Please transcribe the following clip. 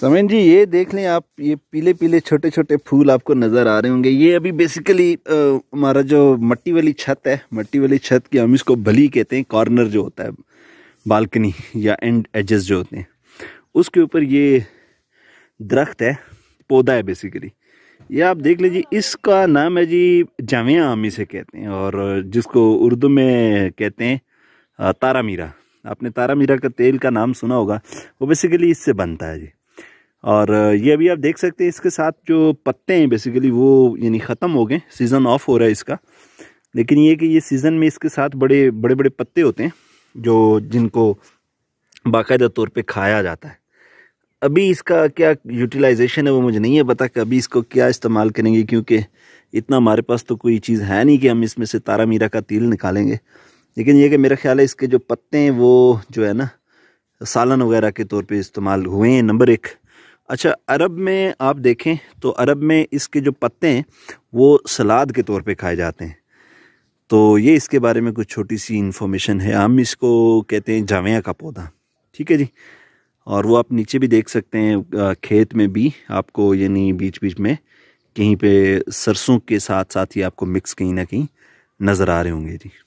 समन जी ये देख लें आप ये पीले पीले छोटे छोटे फूल आपको नज़र आ रहे होंगे ये अभी बेसिकली हमारा जो मट्टी वाली छत है मट्टी वाली छत की हम इसको भली कहते हैं कॉर्नर जो होता है बालकनी या एंड एजेस जो होते हैं उसके ऊपर ये दरख्त है पौधा है बेसिकली ये आप देख लीजिए इसका नाम है जी जामिया आम इसे कहते हैं और जिसको उर्दू में कहते हैं तारा मीरा आपने तारा मीरा का तेल का नाम सुना होगा वो बेसिकली इससे बनता है जी और ये अभी आप देख सकते हैं इसके साथ जो पत्ते हैं बेसिकली वो यानी ख़त्म हो गए सीज़न ऑफ हो रहा है इसका लेकिन ये कि ये सीज़न में इसके साथ बड़े बड़े बड़े पत्ते होते हैं जो जिनको बाकायदा तौर पे खाया जाता है अभी इसका क्या यूटिलाइजेशन है वो मुझे नहीं है पता कि अभी इसको क्या इस्तेमाल करेंगे क्योंकि इतना हमारे पास तो कोई चीज़ है नहीं कि हम इसमें से तारा मीरा का तेल निकालेंगे लेकिन ये कि मेरा ख्याल है इसके जो पत्ते हैं वो जो है ना सालन वगैरह के तौर पे इस्तेमाल हुए हैं नंबर एक अच्छा अरब में आप देखें तो अरब में इसके जो पत्ते हैं वो सलाद के तौर पे खाए जाते हैं तो ये इसके बारे में कुछ छोटी सी इन्फॉर्मेशन है हम इसको कहते हैं जावैया का पौधा ठीक है जी और वो आप नीचे भी देख सकते हैं खेत में भी आपको यानी बीच बीच में कहीं पे सरसों के साथ साथ ही आपको मिक्स कहीं ना कहीं नज़र आ रहे होंगे जी